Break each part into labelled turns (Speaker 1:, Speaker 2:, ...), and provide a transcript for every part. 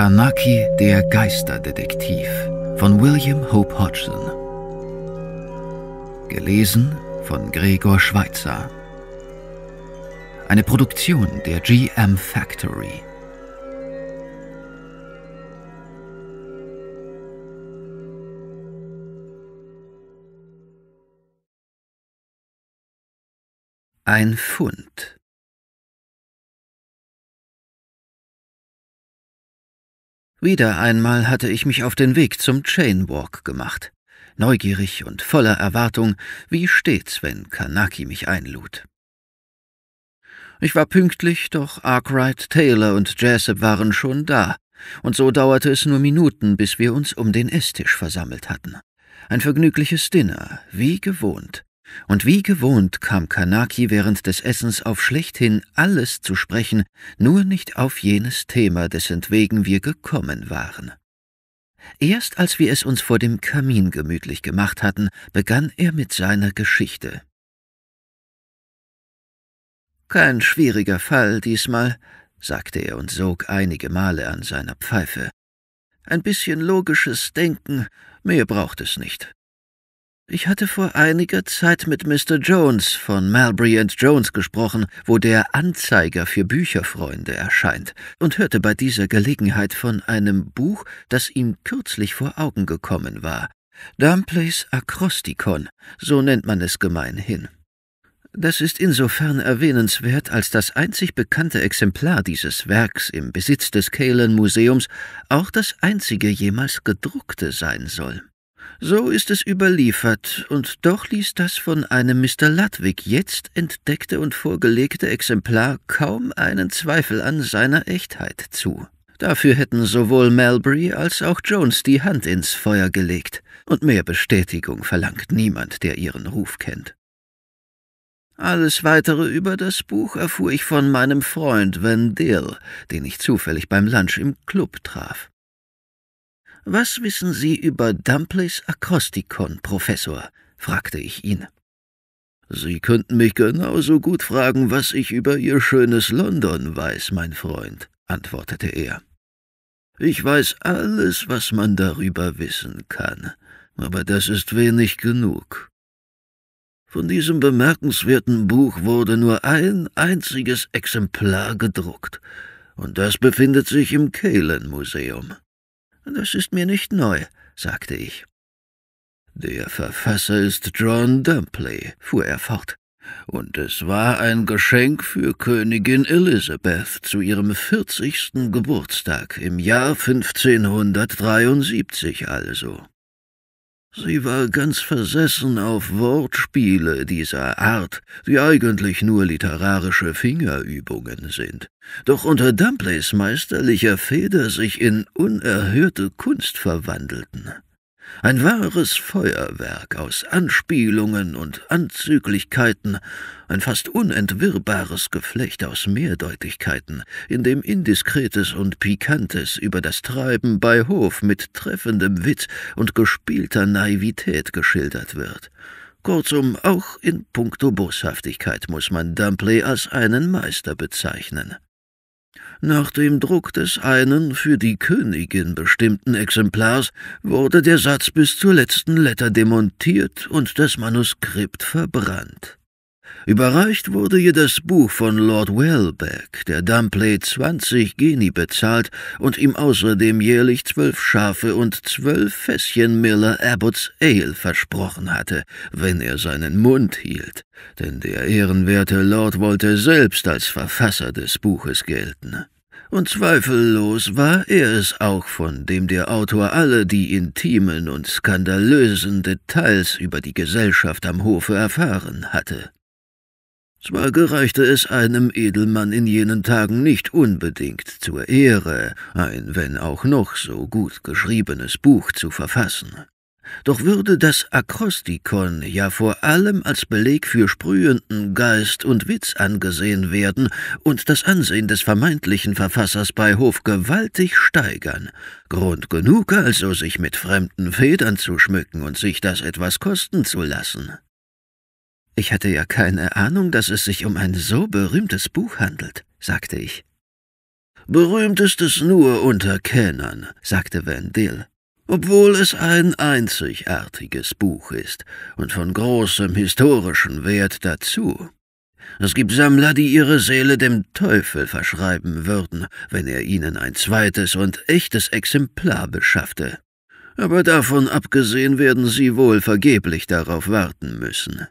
Speaker 1: Kanaki, der Geisterdetektiv von William Hope Hodgson. Gelesen von Gregor Schweitzer. Eine Produktion der GM Factory. Ein Fund. Wieder einmal hatte ich mich auf den Weg zum Chainwalk gemacht, neugierig und voller Erwartung, wie stets, wenn Kanaki mich einlud. Ich war pünktlich, doch Arkwright, Taylor und Jessup waren schon da, und so dauerte es nur Minuten, bis wir uns um den Esstisch versammelt hatten. Ein vergnügliches Dinner, wie gewohnt, und wie gewohnt kam Kanaki während des Essens auf schlechthin alles zu sprechen, nur nicht auf jenes Thema, dessen wegen wir gekommen waren. Erst als wir es uns vor dem Kamin gemütlich gemacht hatten, begann er mit seiner Geschichte. Kein schwieriger Fall diesmal, sagte er und sog einige Male an seiner Pfeife. Ein bisschen logisches Denken, mehr braucht es nicht. Ich hatte vor einiger Zeit mit Mr. Jones von Malbury Jones gesprochen, wo der Anzeiger für Bücherfreunde erscheint, und hörte bei dieser Gelegenheit von einem Buch, das ihm kürzlich vor Augen gekommen war. Dumpleys Akrostikon, so nennt man es gemeinhin. Das ist insofern erwähnenswert, als das einzig bekannte Exemplar dieses Werks im Besitz des Kalen Museums auch das einzige jemals gedruckte sein soll. So ist es überliefert, und doch ließ das von einem Mr. Ludwig jetzt entdeckte und vorgelegte Exemplar kaum einen Zweifel an seiner Echtheit zu. Dafür hätten sowohl Melbury als auch Jones die Hand ins Feuer gelegt, und mehr Bestätigung verlangt niemand, der ihren Ruf kennt. Alles weitere über das Buch erfuhr ich von meinem Freund Van Dill, den ich zufällig beim Lunch im Club traf. Was wissen Sie über Dumpleys Akrostikon, Professor? fragte ich ihn. Sie könnten mich genauso gut fragen, was ich über Ihr schönes London weiß, mein Freund, antwortete er. Ich weiß alles, was man darüber wissen kann, aber das ist wenig genug. Von diesem bemerkenswerten Buch wurde nur ein einziges Exemplar gedruckt, und das befindet sich im Kehlen Museum. Das ist mir nicht neu, sagte ich. Der Verfasser ist John Dumpley, fuhr er fort, und es war ein Geschenk für Königin Elizabeth zu ihrem vierzigsten Geburtstag im Jahr 1573 also. Sie war ganz versessen auf Wortspiele dieser Art, die eigentlich nur literarische Fingerübungen sind doch unter Dumpleys meisterlicher Feder sich in unerhörte Kunst verwandelten. Ein wahres Feuerwerk aus Anspielungen und Anzüglichkeiten, ein fast unentwirrbares Geflecht aus Mehrdeutigkeiten, in dem Indiskretes und Pikantes über das Treiben bei Hof mit treffendem Witz und gespielter Naivität geschildert wird. Kurzum, auch in puncto Boshaftigkeit muss man Dumpley als einen Meister bezeichnen. Nach dem Druck des einen für die Königin bestimmten Exemplars wurde der Satz bis zur letzten Letter demontiert und das Manuskript verbrannt. Überreicht wurde ihr das Buch von Lord Welbeck, der Dumpley zwanzig Geni bezahlt und ihm außerdem jährlich zwölf Schafe und zwölf Fässchen Miller Abbots Ale versprochen hatte, wenn er seinen Mund hielt, denn der ehrenwerte Lord wollte selbst als Verfasser des Buches gelten. Und zweifellos war er es auch, von dem der Autor alle die intimen und skandalösen Details über die Gesellschaft am Hofe erfahren hatte. Zwar gereichte es einem Edelmann in jenen Tagen nicht unbedingt zur Ehre, ein wenn auch noch so gut geschriebenes Buch zu verfassen. Doch würde das Akrostikon ja vor allem als Beleg für sprühenden Geist und Witz angesehen werden und das Ansehen des vermeintlichen Verfassers bei Hof gewaltig steigern. Grund genug also, sich mit fremden Federn zu schmücken und sich das etwas kosten zu lassen. Ich hatte ja keine Ahnung, dass es sich um ein so berühmtes Buch handelt, sagte ich. Berühmt ist es nur unter Kennern, sagte Van obwohl es ein einzigartiges Buch ist und von großem historischen Wert dazu. Es gibt Sammler, die ihre Seele dem Teufel verschreiben würden, wenn er ihnen ein zweites und echtes Exemplar beschaffte. Aber davon abgesehen werden sie wohl vergeblich darauf warten müssen.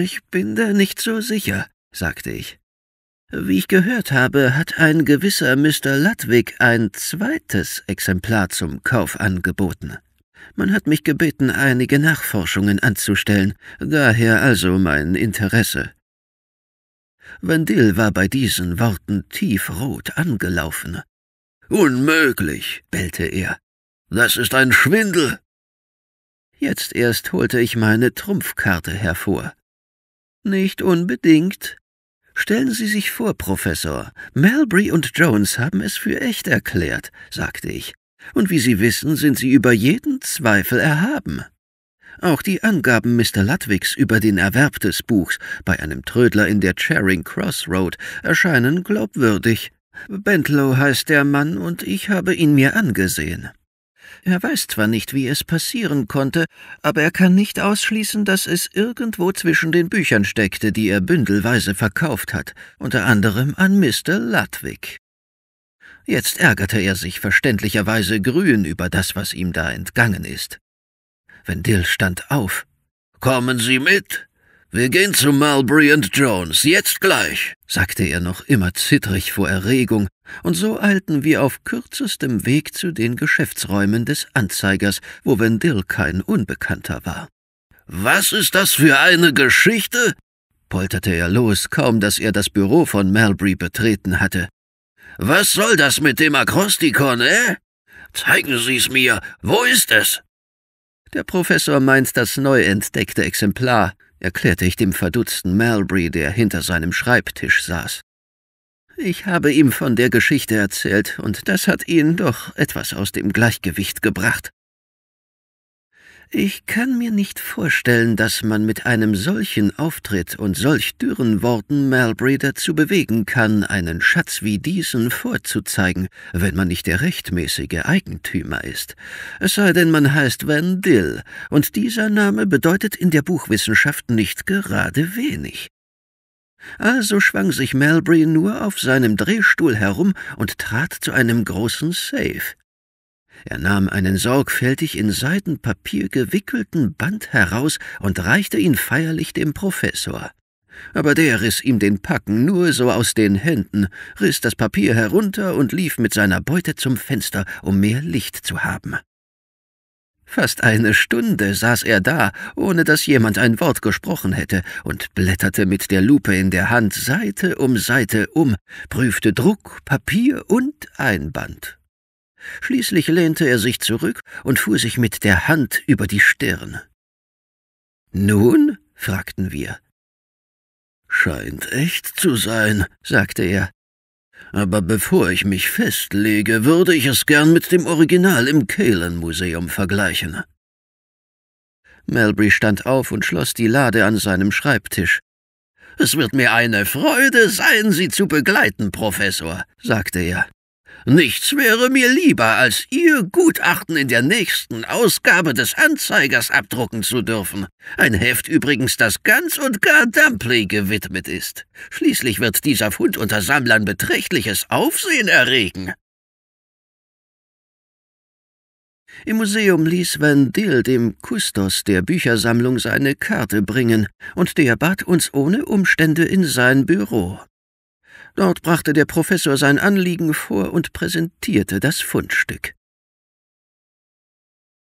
Speaker 1: Ich bin da nicht so sicher, sagte ich. Wie ich gehört habe, hat ein gewisser Mr. Ludwig ein zweites Exemplar zum Kauf angeboten. Man hat mich gebeten, einige Nachforschungen anzustellen, daher also mein Interesse. Wendil war bei diesen Worten tiefrot angelaufen. Unmöglich, bellte er. Das ist ein Schwindel. Jetzt erst holte ich meine Trumpfkarte hervor. Nicht unbedingt. Stellen Sie sich vor, Professor, Melbury und Jones haben es für echt erklärt, sagte ich. Und wie Sie wissen, sind Sie über jeden Zweifel erhaben. Auch die Angaben Mr. Ludwigs über den Erwerb des Buchs bei einem Trödler in der Charing Cross Road erscheinen glaubwürdig. Bentlow heißt der Mann, und ich habe ihn mir angesehen. Er weiß zwar nicht, wie es passieren konnte, aber er kann nicht ausschließen, dass es irgendwo zwischen den Büchern steckte, die er bündelweise verkauft hat, unter anderem an Mr. Ludwig. Jetzt ärgerte er sich verständlicherweise grün über das, was ihm da entgangen ist. Wendell stand auf. »Kommen Sie mit!« wir gehen zu Mulberry und Jones, jetzt gleich, sagte er noch immer zittrig vor Erregung, und so eilten wir auf kürzestem Weg zu den Geschäftsräumen des Anzeigers, wo Wendell kein Unbekannter war. Was ist das für eine Geschichte? polterte er los, kaum dass er das Büro von Melbury betreten hatte. Was soll das mit dem Akrostikon, eh? Zeigen Sie's mir, wo ist es? Der Professor meint das neu entdeckte Exemplar, erklärte ich dem verdutzten Melbury, der hinter seinem Schreibtisch saß. Ich habe ihm von der Geschichte erzählt, und das hat ihn doch etwas aus dem Gleichgewicht gebracht. Ich kann mir nicht vorstellen, dass man mit einem solchen Auftritt und solch dürren Worten Melbury dazu bewegen kann, einen Schatz wie diesen vorzuzeigen, wenn man nicht der rechtmäßige Eigentümer ist. Es sei denn, man heißt Van Dill, und dieser Name bedeutet in der Buchwissenschaft nicht gerade wenig. Also schwang sich Melbury nur auf seinem Drehstuhl herum und trat zu einem großen Safe. Er nahm einen sorgfältig in Seidenpapier gewickelten Band heraus und reichte ihn feierlich dem Professor. Aber der riss ihm den Packen nur so aus den Händen, riss das Papier herunter und lief mit seiner Beute zum Fenster, um mehr Licht zu haben. Fast eine Stunde saß er da, ohne dass jemand ein Wort gesprochen hätte, und blätterte mit der Lupe in der Hand Seite um Seite um, prüfte Druck, Papier und Einband. Schließlich lehnte er sich zurück und fuhr sich mit der Hand über die Stirn. Nun? fragten wir. Scheint echt zu sein, sagte er. Aber bevor ich mich festlege, würde ich es gern mit dem Original im Kehlen-Museum vergleichen. Melbury stand auf und schloss die Lade an seinem Schreibtisch. »Es wird mir eine Freude sein, Sie zu begleiten, Professor«, sagte er. Nichts wäre mir lieber, als Ihr Gutachten in der nächsten Ausgabe des Anzeigers abdrucken zu dürfen. Ein Heft übrigens, das ganz und gar Dumpley gewidmet ist. Schließlich wird dieser Fund unter Sammlern beträchtliches Aufsehen erregen. Im Museum ließ Van Dill dem Kustos der Büchersammlung seine Karte bringen, und der bat uns ohne Umstände in sein Büro. Dort brachte der Professor sein Anliegen vor und präsentierte das Fundstück.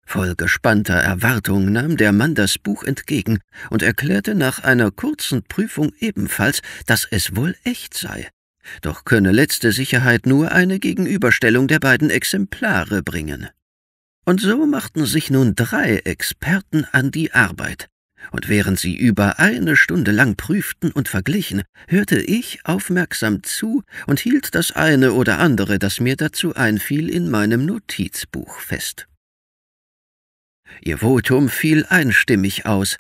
Speaker 1: Voll gespannter Erwartung nahm der Mann das Buch entgegen und erklärte nach einer kurzen Prüfung ebenfalls, dass es wohl echt sei, doch könne letzte Sicherheit nur eine Gegenüberstellung der beiden Exemplare bringen. Und so machten sich nun drei Experten an die Arbeit, und während sie über eine Stunde lang prüften und verglichen, hörte ich aufmerksam zu und hielt das eine oder andere, das mir dazu einfiel, in meinem Notizbuch fest. Ihr Votum fiel einstimmig aus.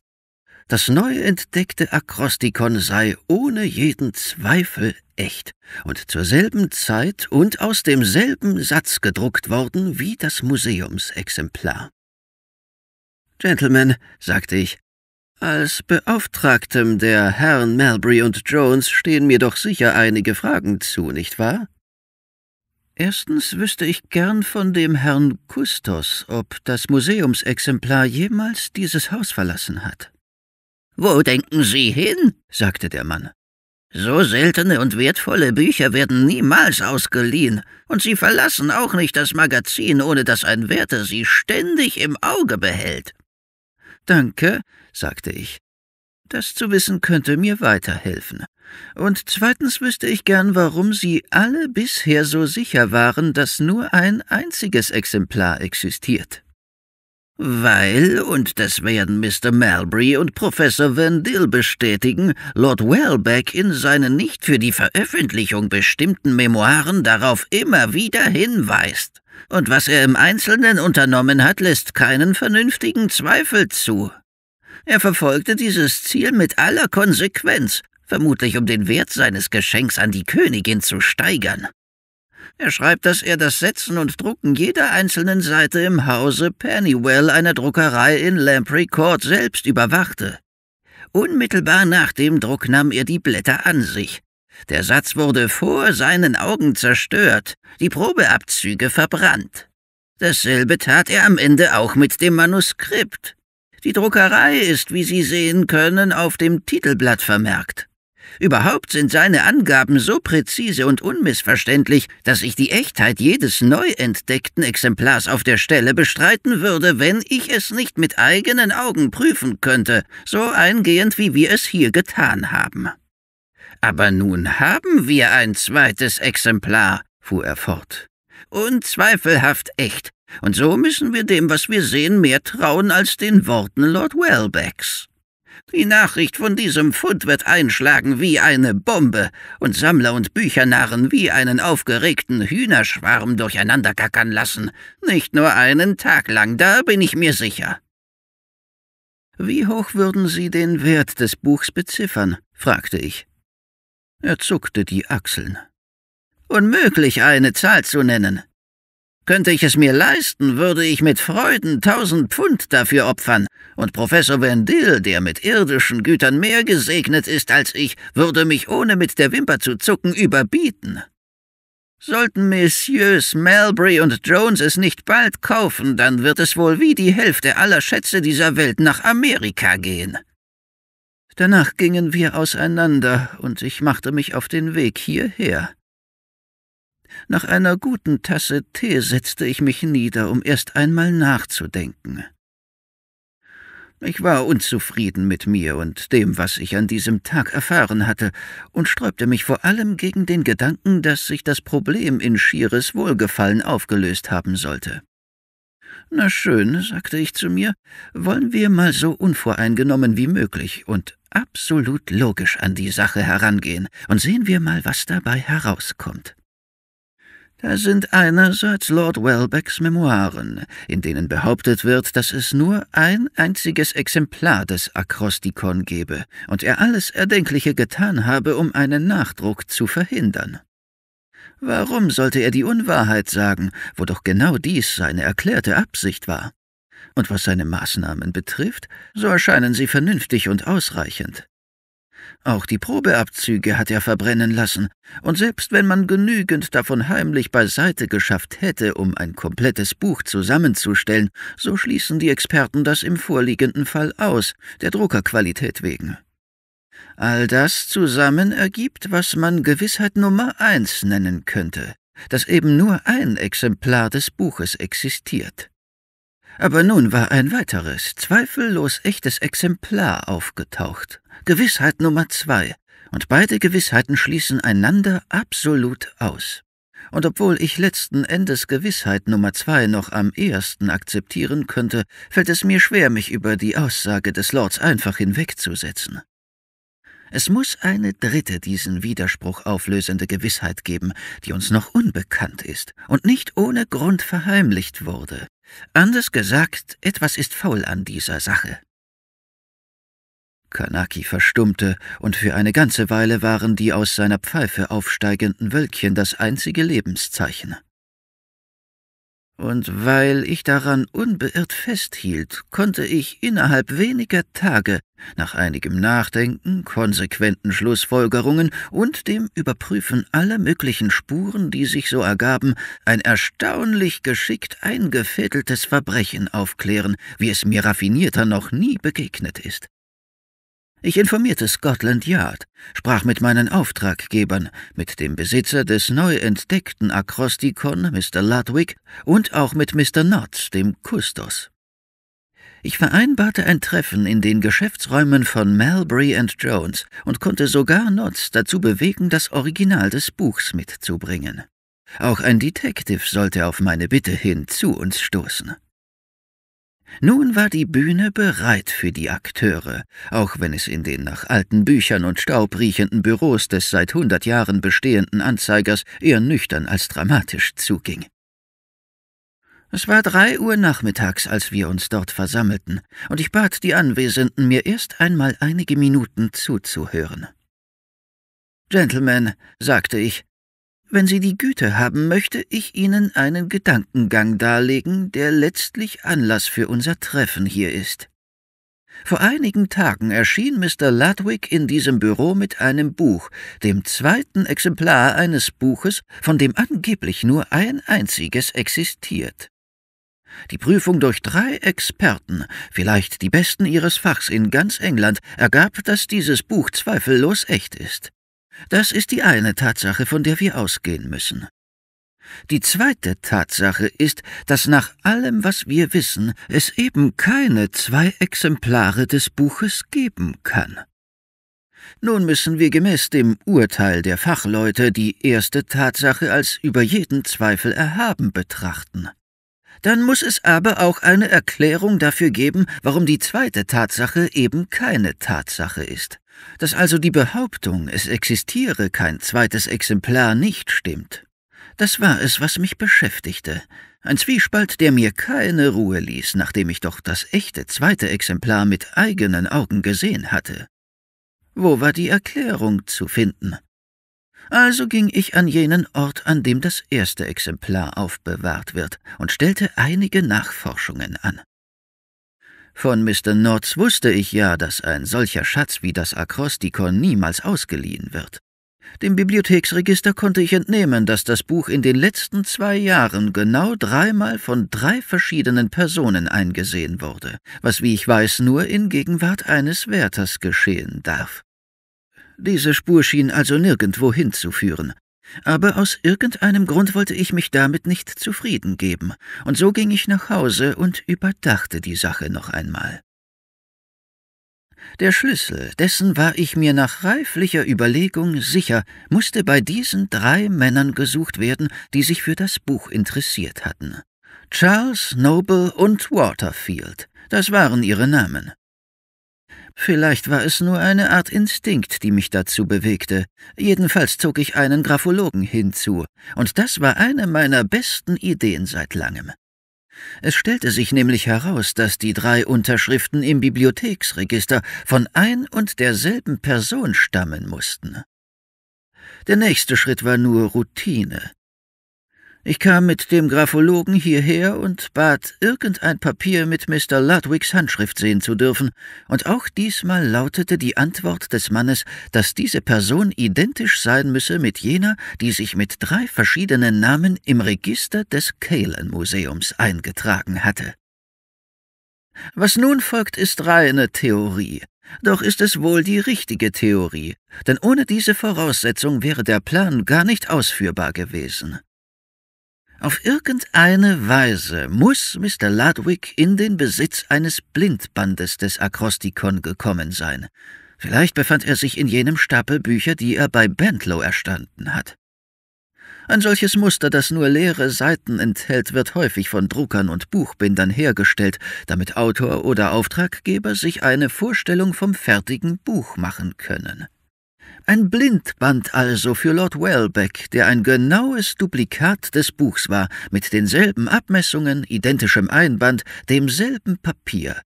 Speaker 1: Das neu entdeckte Akrostikon sei ohne jeden Zweifel echt und zur selben Zeit und aus demselben Satz gedruckt worden wie das Museumsexemplar. Gentlemen, sagte ich, als Beauftragtem der Herren Melbury und Jones stehen mir doch sicher einige Fragen zu, nicht wahr? Erstens wüsste ich gern von dem Herrn Kustos, ob das Museumsexemplar jemals dieses Haus verlassen hat. Wo denken Sie hin? sagte der Mann. So seltene und wertvolle Bücher werden niemals ausgeliehen, und sie verlassen auch nicht das Magazin, ohne dass ein Wärter sie ständig im Auge behält. Danke, sagte ich. Das zu wissen könnte mir weiterhelfen. Und zweitens wüsste ich gern, warum Sie alle bisher so sicher waren, dass nur ein einziges Exemplar existiert. Weil, und das werden Mr. Malbury und Professor Van Dill bestätigen, Lord Welbeck in seinen nicht für die Veröffentlichung bestimmten Memoiren darauf immer wieder hinweist. Und was er im Einzelnen unternommen hat, lässt keinen vernünftigen Zweifel zu. Er verfolgte dieses Ziel mit aller Konsequenz, vermutlich um den Wert seines Geschenks an die Königin zu steigern. Er schreibt, dass er das Setzen und Drucken jeder einzelnen Seite im Hause Pennywell, einer Druckerei in Lamprey Court, selbst überwachte. Unmittelbar nach dem Druck nahm er die Blätter an sich. Der Satz wurde vor seinen Augen zerstört, die Probeabzüge verbrannt. Dasselbe tat er am Ende auch mit dem Manuskript. Die Druckerei ist, wie Sie sehen können, auf dem Titelblatt vermerkt. Überhaupt sind seine Angaben so präzise und unmissverständlich, dass ich die Echtheit jedes neu entdeckten Exemplars auf der Stelle bestreiten würde, wenn ich es nicht mit eigenen Augen prüfen könnte, so eingehend wie wir es hier getan haben. Aber nun haben wir ein zweites Exemplar, fuhr er fort. Unzweifelhaft echt, und so müssen wir dem, was wir sehen, mehr trauen als den Worten Lord Welbecks. Die Nachricht von diesem Fund wird einschlagen wie eine Bombe und Sammler und Büchernarren wie einen aufgeregten Hühnerschwarm durcheinandergackern lassen. Nicht nur einen Tag lang, da bin ich mir sicher. Wie hoch würden Sie den Wert des Buchs beziffern? fragte ich. Er zuckte die Achseln. Unmöglich, eine Zahl zu nennen. Könnte ich es mir leisten, würde ich mit Freuden tausend Pfund dafür opfern, und Professor Wendil, der mit irdischen Gütern mehr gesegnet ist als ich, würde mich ohne mit der Wimper zu zucken überbieten. Sollten Messieurs Melbury und Jones es nicht bald kaufen, dann wird es wohl wie die Hälfte aller Schätze dieser Welt nach Amerika gehen. Danach gingen wir auseinander, und ich machte mich auf den Weg hierher. Nach einer guten Tasse Tee setzte ich mich nieder, um erst einmal nachzudenken. Ich war unzufrieden mit mir und dem, was ich an diesem Tag erfahren hatte, und sträubte mich vor allem gegen den Gedanken, dass sich das Problem in schieres Wohlgefallen aufgelöst haben sollte. Na schön, sagte ich zu mir, wollen wir mal so unvoreingenommen wie möglich und absolut logisch an die Sache herangehen, und sehen wir mal, was dabei herauskommt. Da sind einerseits Lord Welbecks Memoiren, in denen behauptet wird, dass es nur ein einziges Exemplar des Akrostikon gebe und er alles Erdenkliche getan habe, um einen Nachdruck zu verhindern. Warum sollte er die Unwahrheit sagen, wo doch genau dies seine erklärte Absicht war? Und was seine Maßnahmen betrifft, so erscheinen sie vernünftig und ausreichend. Auch die Probeabzüge hat er verbrennen lassen, und selbst wenn man genügend davon heimlich beiseite geschafft hätte, um ein komplettes Buch zusammenzustellen, so schließen die Experten das im vorliegenden Fall aus, der Druckerqualität wegen. All das zusammen ergibt, was man Gewissheit Nummer eins nennen könnte, dass eben nur ein Exemplar des Buches existiert. Aber nun war ein weiteres, zweifellos echtes Exemplar aufgetaucht. Gewissheit Nummer zwei. Und beide Gewissheiten schließen einander absolut aus. Und obwohl ich letzten Endes Gewissheit Nummer zwei noch am ehesten akzeptieren könnte, fällt es mir schwer, mich über die Aussage des Lords einfach hinwegzusetzen. Es muss eine dritte diesen Widerspruch auflösende Gewissheit geben, die uns noch unbekannt ist und nicht ohne Grund verheimlicht wurde. Anders gesagt, etwas ist faul an dieser Sache. Kanaki verstummte, und für eine ganze Weile waren die aus seiner Pfeife aufsteigenden Wölkchen das einzige Lebenszeichen und weil ich daran unbeirrt festhielt, konnte ich innerhalb weniger Tage, nach einigem Nachdenken, konsequenten Schlussfolgerungen und dem Überprüfen aller möglichen Spuren, die sich so ergaben, ein erstaunlich geschickt eingefädeltes Verbrechen aufklären, wie es mir raffinierter noch nie begegnet ist. Ich informierte Scotland Yard, sprach mit meinen Auftraggebern, mit dem Besitzer des neu entdeckten Akrostikon, Mr. Ludwig, und auch mit Mr. Knotts, dem Kustos. Ich vereinbarte ein Treffen in den Geschäftsräumen von Melbury and Jones und konnte sogar Knotts dazu bewegen, das Original des Buchs mitzubringen. Auch ein Detective sollte auf meine Bitte hin zu uns stoßen. Nun war die Bühne bereit für die Akteure, auch wenn es in den nach alten Büchern und Staub riechenden Büros des seit hundert Jahren bestehenden Anzeigers eher nüchtern als dramatisch zuging. Es war drei Uhr nachmittags, als wir uns dort versammelten, und ich bat die Anwesenden, mir erst einmal einige Minuten zuzuhören. Gentlemen, sagte ich, wenn Sie die Güte haben, möchte ich Ihnen einen Gedankengang darlegen, der letztlich Anlass für unser Treffen hier ist. Vor einigen Tagen erschien Mr. Ludwig in diesem Büro mit einem Buch, dem zweiten Exemplar eines Buches, von dem angeblich nur ein einziges existiert. Die Prüfung durch drei Experten, vielleicht die besten ihres Fachs in ganz England, ergab, dass dieses Buch zweifellos echt ist. Das ist die eine Tatsache, von der wir ausgehen müssen. Die zweite Tatsache ist, dass nach allem, was wir wissen, es eben keine zwei Exemplare des Buches geben kann. Nun müssen wir gemäß dem Urteil der Fachleute die erste Tatsache als über jeden Zweifel erhaben betrachten. Dann muss es aber auch eine Erklärung dafür geben, warum die zweite Tatsache eben keine Tatsache ist. Dass also die Behauptung, es existiere kein zweites Exemplar, nicht stimmt. Das war es, was mich beschäftigte. Ein Zwiespalt, der mir keine Ruhe ließ, nachdem ich doch das echte zweite Exemplar mit eigenen Augen gesehen hatte. Wo war die Erklärung zu finden? Also ging ich an jenen Ort, an dem das erste Exemplar aufbewahrt wird, und stellte einige Nachforschungen an. Von Mr. Notz wusste ich ja, dass ein solcher Schatz wie das Akrostikon niemals ausgeliehen wird. Dem Bibliotheksregister konnte ich entnehmen, dass das Buch in den letzten zwei Jahren genau dreimal von drei verschiedenen Personen eingesehen wurde, was, wie ich weiß, nur in Gegenwart eines Wärters geschehen darf. Diese Spur schien also nirgendwo hinzuführen. Aber aus irgendeinem Grund wollte ich mich damit nicht zufrieden geben, und so ging ich nach Hause und überdachte die Sache noch einmal. Der Schlüssel, dessen war ich mir nach reiflicher Überlegung sicher, musste bei diesen drei Männern gesucht werden, die sich für das Buch interessiert hatten. Charles, Noble und Waterfield, das waren ihre Namen. Vielleicht war es nur eine Art Instinkt, die mich dazu bewegte. Jedenfalls zog ich einen Graphologen hinzu, und das war eine meiner besten Ideen seit langem. Es stellte sich nämlich heraus, dass die drei Unterschriften im Bibliotheksregister von ein und derselben Person stammen mussten. Der nächste Schritt war nur Routine. Ich kam mit dem Graphologen hierher und bat, irgendein Papier mit Mr. Ludwigs Handschrift sehen zu dürfen, und auch diesmal lautete die Antwort des Mannes, dass diese Person identisch sein müsse mit jener, die sich mit drei verschiedenen Namen im Register des Kalen-Museums eingetragen hatte. Was nun folgt, ist reine Theorie. Doch ist es wohl die richtige Theorie, denn ohne diese Voraussetzung wäre der Plan gar nicht ausführbar gewesen. Auf irgendeine Weise muss Mr. Ludwig in den Besitz eines Blindbandes des Akrostikon gekommen sein. Vielleicht befand er sich in jenem Stapel Bücher, die er bei Bentlow erstanden hat. Ein solches Muster, das nur leere Seiten enthält, wird häufig von Druckern und Buchbindern hergestellt, damit Autor oder Auftraggeber sich eine Vorstellung vom fertigen Buch machen können. Ein Blindband also für Lord Welbeck, der ein genaues Duplikat des Buchs war, mit denselben Abmessungen, identischem Einband, demselben Papier,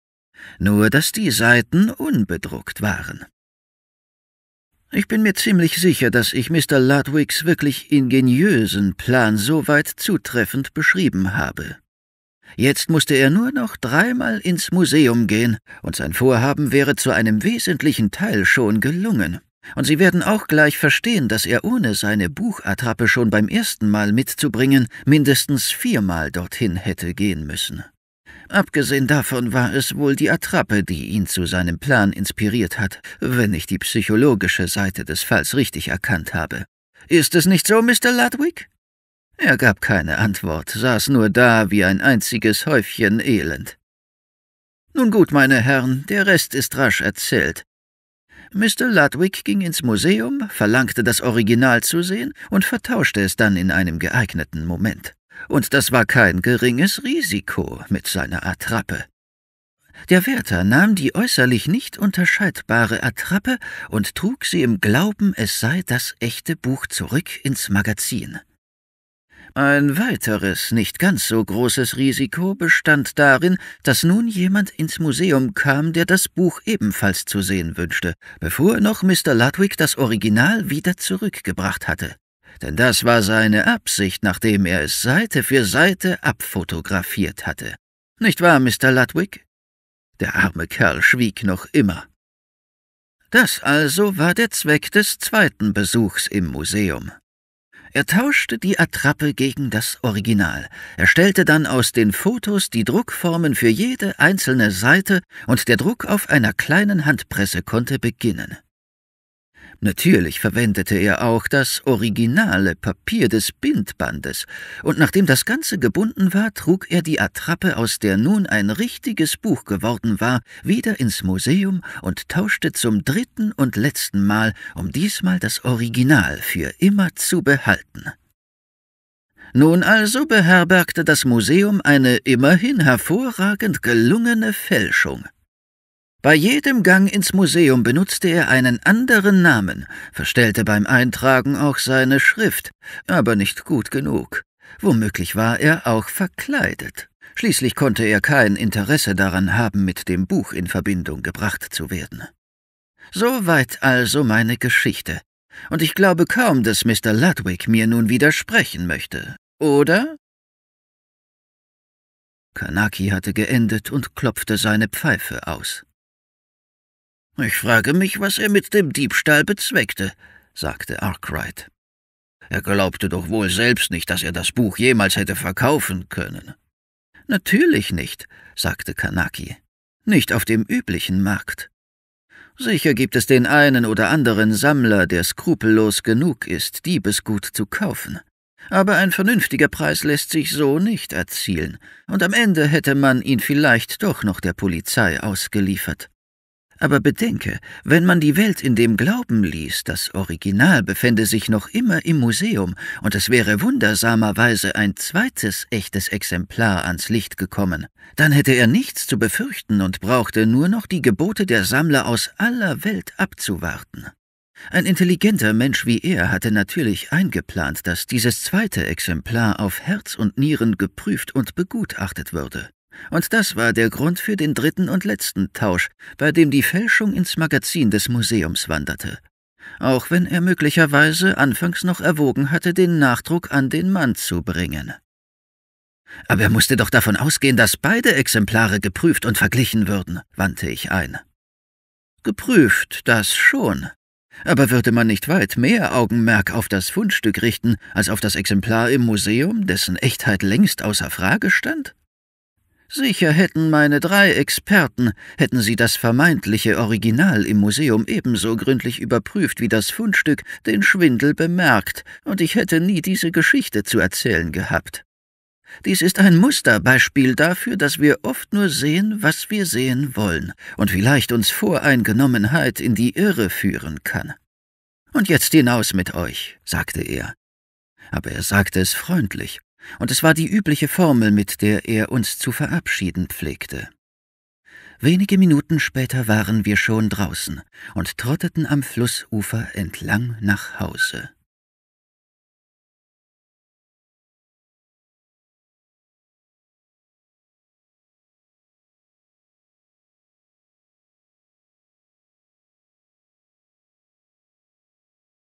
Speaker 1: nur dass die Seiten unbedruckt waren. Ich bin mir ziemlich sicher, dass ich Mr. Ludwigs wirklich ingeniösen Plan soweit zutreffend beschrieben habe. Jetzt musste er nur noch dreimal ins Museum gehen, und sein Vorhaben wäre zu einem wesentlichen Teil schon gelungen. Und Sie werden auch gleich verstehen, dass er ohne seine Buchattrappe schon beim ersten Mal mitzubringen mindestens viermal dorthin hätte gehen müssen. Abgesehen davon war es wohl die Attrappe, die ihn zu seinem Plan inspiriert hat, wenn ich die psychologische Seite des Falls richtig erkannt habe. Ist es nicht so, Mr. Ludwig? Er gab keine Antwort, saß nur da wie ein einziges Häufchen Elend. Nun gut, meine Herren, der Rest ist rasch erzählt. Mr. Ludwig ging ins Museum, verlangte das Original zu sehen und vertauschte es dann in einem geeigneten Moment. Und das war kein geringes Risiko mit seiner Attrappe. Der Wärter nahm die äußerlich nicht unterscheidbare Attrappe und trug sie im Glauben, es sei das echte Buch zurück ins Magazin. Ein weiteres, nicht ganz so großes Risiko bestand darin, dass nun jemand ins Museum kam, der das Buch ebenfalls zu sehen wünschte, bevor noch Mr. Ludwig das Original wieder zurückgebracht hatte. Denn das war seine Absicht, nachdem er es Seite für Seite abfotografiert hatte. Nicht wahr, Mr. Ludwig? Der arme Kerl schwieg noch immer. Das also war der Zweck des zweiten Besuchs im Museum. Er tauschte die Attrappe gegen das Original. Er stellte dann aus den Fotos die Druckformen für jede einzelne Seite und der Druck auf einer kleinen Handpresse konnte beginnen. Natürlich verwendete er auch das originale Papier des Bindbandes, und nachdem das Ganze gebunden war, trug er die Attrappe, aus der nun ein richtiges Buch geworden war, wieder ins Museum und tauschte zum dritten und letzten Mal, um diesmal das Original für immer zu behalten. Nun also beherbergte das Museum eine immerhin hervorragend gelungene Fälschung. Bei jedem Gang ins Museum benutzte er einen anderen Namen, verstellte beim Eintragen auch seine Schrift, aber nicht gut genug. Womöglich war er auch verkleidet. Schließlich konnte er kein Interesse daran haben, mit dem Buch in Verbindung gebracht zu werden. Soweit also meine Geschichte. Und ich glaube kaum, dass Mr. Ludwig mir nun widersprechen möchte, oder? Kanaki hatte geendet und klopfte seine Pfeife aus. Ich frage mich, was er mit dem Diebstahl bezweckte, sagte Arkwright. Er glaubte doch wohl selbst nicht, dass er das Buch jemals hätte verkaufen können. Natürlich nicht, sagte Kanaki. Nicht auf dem üblichen Markt. Sicher gibt es den einen oder anderen Sammler, der skrupellos genug ist, Diebesgut zu kaufen. Aber ein vernünftiger Preis lässt sich so nicht erzielen, und am Ende hätte man ihn vielleicht doch noch der Polizei ausgeliefert. Aber bedenke, wenn man die Welt in dem Glauben ließ, das Original befände sich noch immer im Museum, und es wäre wundersamerweise ein zweites echtes Exemplar ans Licht gekommen, dann hätte er nichts zu befürchten und brauchte nur noch die Gebote der Sammler aus aller Welt abzuwarten. Ein intelligenter Mensch wie er hatte natürlich eingeplant, dass dieses zweite Exemplar auf Herz und Nieren geprüft und begutachtet würde. Und das war der Grund für den dritten und letzten Tausch, bei dem die Fälschung ins Magazin des Museums wanderte. Auch wenn er möglicherweise anfangs noch erwogen hatte, den Nachdruck an den Mann zu bringen. Aber er musste doch davon ausgehen, dass beide Exemplare geprüft und verglichen würden, wandte ich ein. Geprüft, das schon. Aber würde man nicht weit mehr Augenmerk auf das Fundstück richten, als auf das Exemplar im Museum, dessen Echtheit längst außer Frage stand? Sicher hätten meine drei Experten, hätten sie das vermeintliche Original im Museum ebenso gründlich überprüft wie das Fundstück, den Schwindel bemerkt, und ich hätte nie diese Geschichte zu erzählen gehabt. Dies ist ein Musterbeispiel dafür, dass wir oft nur sehen, was wir sehen wollen, und vielleicht uns Voreingenommenheit in die Irre führen kann. Und jetzt hinaus mit euch, sagte er. Aber er sagte es freundlich, und es war die übliche Formel, mit der er uns zu verabschieden pflegte. Wenige Minuten später waren wir schon draußen und trotteten am Flussufer entlang nach Hause.